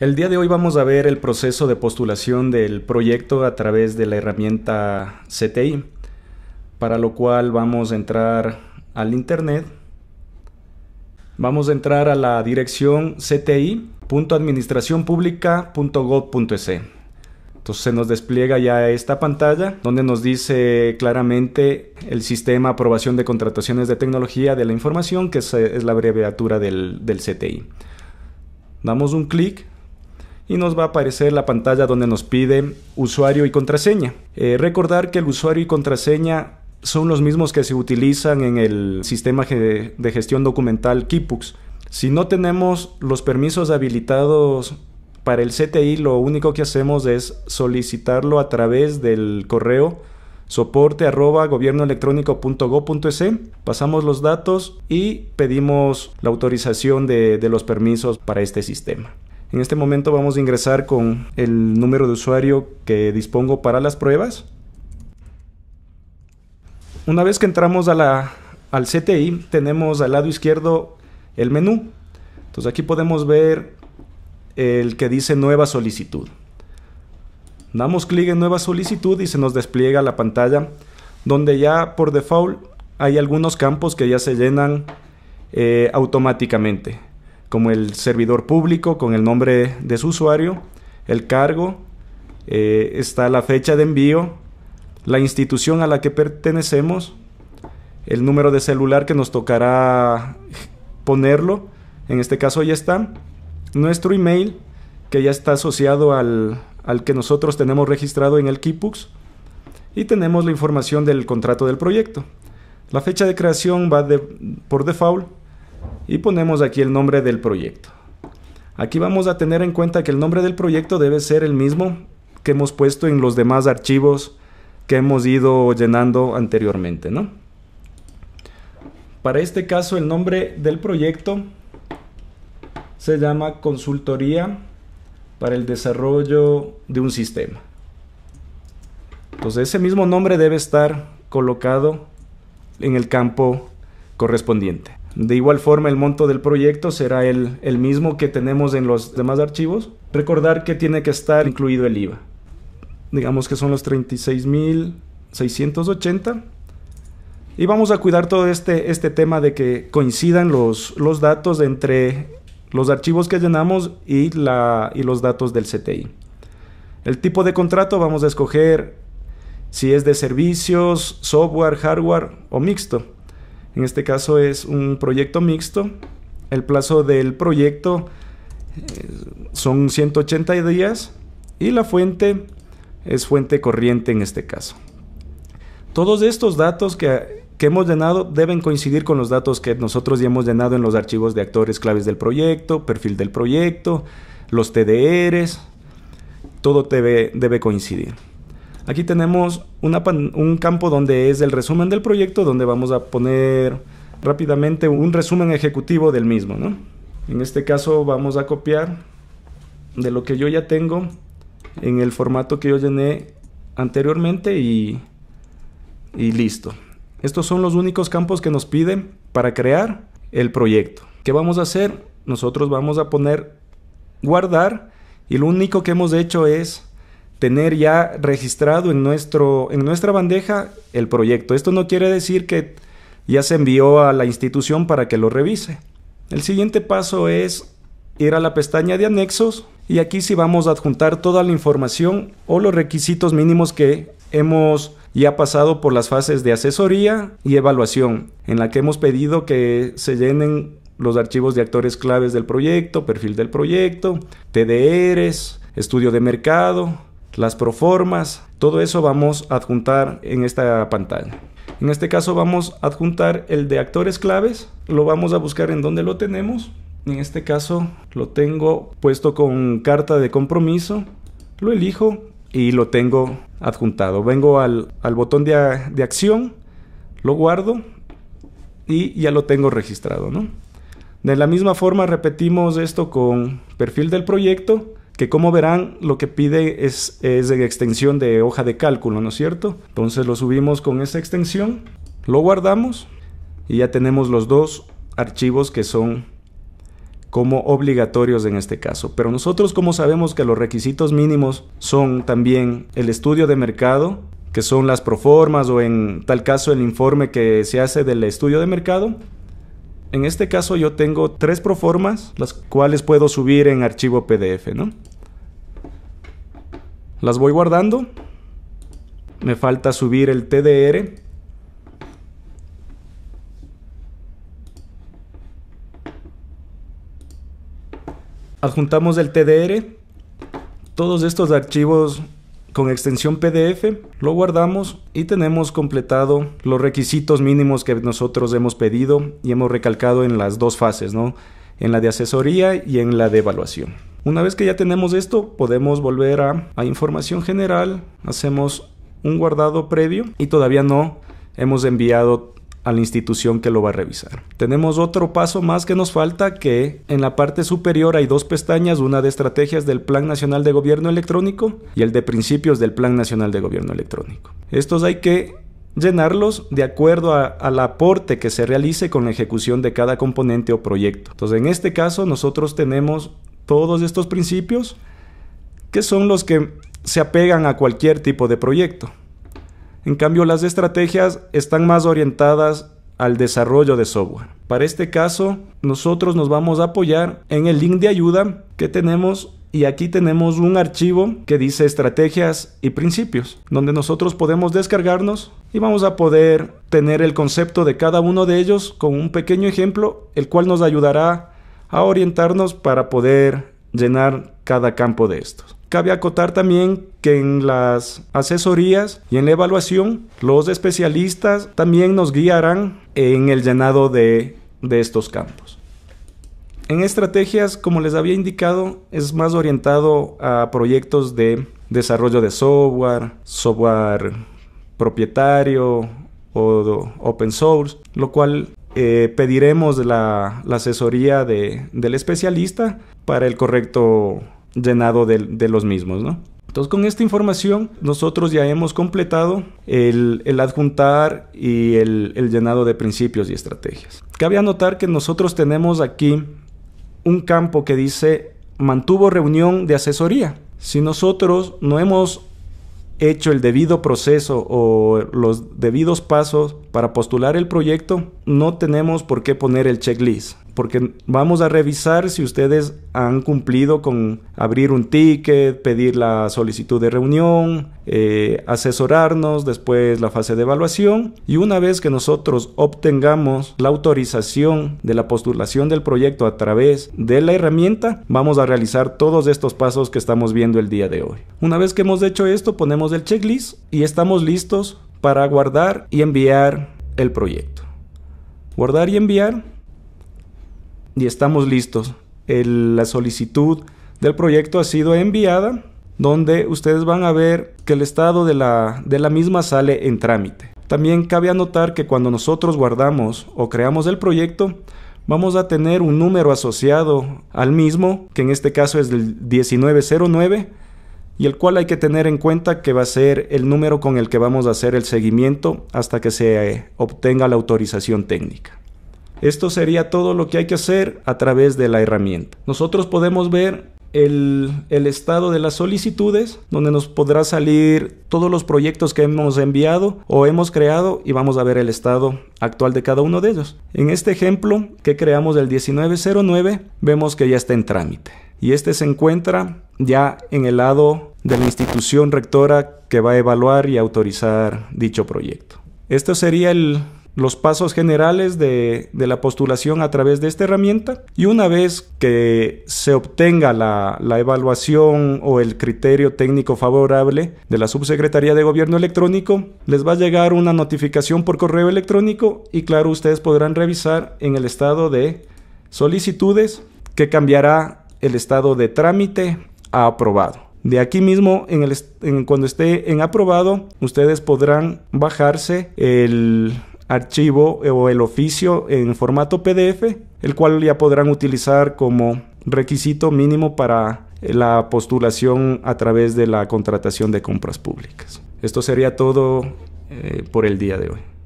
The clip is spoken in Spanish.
El día de hoy vamos a ver el proceso de postulación del proyecto a través de la herramienta CTI, para lo cual vamos a entrar al internet. Vamos a entrar a la dirección cti.administracionpublica.gov.es. Entonces se nos despliega ya esta pantalla donde nos dice claramente el sistema aprobación de contrataciones de tecnología de la información, que es la abreviatura del, del CTI. Damos un clic y nos va a aparecer la pantalla donde nos pide usuario y contraseña. Eh, recordar que el usuario y contraseña son los mismos que se utilizan en el sistema de gestión documental Kipux. Si no tenemos los permisos habilitados para el CTI, lo único que hacemos es solicitarlo a través del correo soporte arroba e. Pasamos los datos y pedimos la autorización de los permisos para este sistema. En este momento vamos a ingresar con el número de usuario que dispongo para las pruebas. Una vez que entramos al CTI, tenemos al lado izquierdo el menú. Entonces aquí podemos ver el que dice nueva solicitud. Damos clic en nueva solicitud y se nos despliega la pantalla donde ya por default hay algunos campos que ya se llenan eh, automáticamente como el servidor público con el nombre de su usuario, el cargo, eh, está la fecha de envío, la institución a la que pertenecemos, el número de celular que nos tocará ponerlo, en este caso ya está, nuestro email que ya está asociado al, que nosotros tenemos registrado en el Kipux y tenemos la información del contrato del proyecto. La fecha de creación va de, por default y ponemos aquí el nombre del proyecto. Aquí vamos a tener en cuenta que el nombre del proyecto debe ser el mismo que hemos puesto en los demás archivos que hemos ido llenando anteriormente, ¿no? Para este caso el nombre del proyecto se llama Consultoría para el Desarrollo de un Sistema. Entonces ese mismo nombre debe estar colocado en el campo correspondiente. De igual forma, el monto del proyecto será el, mismo que tenemos en los demás archivos. Recordar que tiene que estar incluido el IVA. Digamos que son los 36.680. Y vamos a cuidar todo este, este tema de que coincidan los, los datos entre los archivos que llenamos y, la, y los datos del CTI. El tipo de contrato vamos a escoger si es de servicios, software, hardware o mixto. En este caso es un proyecto mixto. El plazo del proyecto eh, son 180 días y la fuente es fuente corriente en este caso. Todos estos datos que, que, hemos llenado deben coincidir con los datos que nosotros ya hemos llenado en los archivos de actores claves del proyecto, perfil del proyecto, los TDRs, todo debe coincidir. Aquí tenemos un campo donde es el resumen del proyecto, donde vamos a poner rápidamente un resumen ejecutivo del mismo. En este caso vamos a copiar de lo que yo ya tengo en el formato que yo llené anteriormente y, y listo. Estos son los únicos campos que nos piden para crear el proyecto. ¿Qué vamos a hacer? Nosotros vamos a poner guardar y lo único que hemos hecho es tener ya registrado en, nuestro, en nuestra bandeja el proyecto. Esto no quiere decir que ya se envió a la institución para que lo revise. El siguiente paso es ir a la pestaña de anexos y aquí sí vamos a adjuntar toda la información o los requisitos mínimos que hemos ya pasado por las fases de asesoría y evaluación, en la que hemos pedido que se llenen los archivos de actores claves del proyecto, perfil del proyecto, TDRs, estudio de mercado, las proformas, todo eso vamos a adjuntar en esta pantalla. En este caso vamos a adjuntar el de actores claves, lo vamos a buscar en donde lo tenemos. En este caso lo tengo puesto con carta de compromiso, lo elijo y lo tengo adjuntado. Vengo al, botón de, de, acción, lo guardo y ya lo tengo registrado. ¿no? De la misma forma repetimos esto con perfil del proyecto que como verán lo que pide es, es de extensión de hoja de cálculo, ¿no es cierto? Entonces lo subimos con esa extensión, lo guardamos y ya tenemos los dos archivos que son como obligatorios en este caso. Pero nosotros como sabemos que los requisitos mínimos son también el estudio de mercado, que son las proformas o en tal caso el informe que se hace del estudio de mercado, en este caso yo tengo tres proformas, las cuales puedo subir en archivo PDF, Las voy guardando. Me falta subir el TDR. Adjuntamos el TDR. Todos estos archivos con extensión PDF, lo guardamos y tenemos completado los requisitos mínimos que nosotros hemos pedido y hemos recalcado en las dos fases, ¿no? En la de asesoría y en la de evaluación. Una vez que ya tenemos esto, podemos volver a, a información general, hacemos un guardado previo y todavía no hemos enviado a la institución que lo va a revisar. Tenemos otro paso más que nos falta que en la parte superior hay dos pestañas, una de estrategias del Plan Nacional de Gobierno Electrónico y el de principios del Plan Nacional de Gobierno Electrónico. Estos hay que llenarlos de acuerdo al aporte que se realice con la ejecución de cada componente o proyecto. Entonces, en este caso, nosotros tenemos todos estos principios que son los que se apegan a cualquier tipo de proyecto. En cambio, las estrategias están más orientadas al desarrollo de software. Para este caso, nosotros nos vamos a apoyar en el link de ayuda que tenemos y aquí tenemos un archivo que dice estrategias y principios, donde nosotros podemos descargarnos y vamos a poder tener el concepto de cada uno de ellos con un pequeño ejemplo, el cual nos ayudará a orientarnos para poder llenar cada campo de estos. Cabe acotar también que en las asesorías y en la evaluación los especialistas también nos guiarán en el llenado de, estos campos. En estrategias, como les había indicado, es más orientado a proyectos de desarrollo de software, software propietario o open source, lo cual eh, pediremos la, asesoría del especialista para el correcto llenado de, los mismos, Entonces con esta información nosotros ya hemos completado el, adjuntar y el, el, llenado de principios y estrategias. Cabe anotar que nosotros tenemos aquí un campo que dice mantuvo reunión de asesoría. Si nosotros no hemos hecho el debido proceso o los debidos pasos para postular el proyecto no tenemos por qué poner el checklist, porque vamos a revisar si ustedes han cumplido con abrir un ticket, pedir la solicitud de reunión, eh, asesorarnos, después la fase de evaluación y una vez que nosotros obtengamos la autorización de la postulación del proyecto a través de la herramienta, vamos a realizar todos estos pasos que estamos viendo el día de hoy. Una vez que hemos hecho esto, ponemos el checklist y estamos listos para guardar y enviar el proyecto. Guardar y enviar y estamos listos. la solicitud del proyecto ha sido enviada donde ustedes van a ver que el estado de la, de la misma sale en trámite. También cabe anotar que cuando nosotros guardamos o creamos el proyecto, vamos a tener un número asociado al mismo, que en este caso es el 1909, y el cual hay que tener en cuenta que va a ser el número con el que vamos a hacer el seguimiento hasta que se eh, obtenga la autorización técnica. Esto sería todo lo que hay que hacer a través de la herramienta. Nosotros podemos ver el, estado de las solicitudes, donde nos podrá salir todos los proyectos que hemos enviado o hemos creado y vamos a ver el estado actual de cada uno de ellos. En este ejemplo que creamos del 1909, vemos que ya está en trámite y este se encuentra ya en el lado de la institución rectora que va a evaluar y autorizar dicho proyecto. Esto sería los pasos generales de, la postulación a través de esta herramienta y una vez que se obtenga la, la, evaluación o el criterio técnico favorable de la Subsecretaría de Gobierno Electrónico, les va a llegar una notificación por correo electrónico y claro, ustedes podrán revisar en el estado de solicitudes que cambiará el estado de trámite a aprobado. De aquí mismo, en el, cuando esté en aprobado, ustedes podrán bajarse el archivo eh, o el oficio en formato PDF, el cual ya podrán utilizar como requisito mínimo para la postulación a través de la contratación de compras públicas. Esto sería todo eh, por el día de hoy.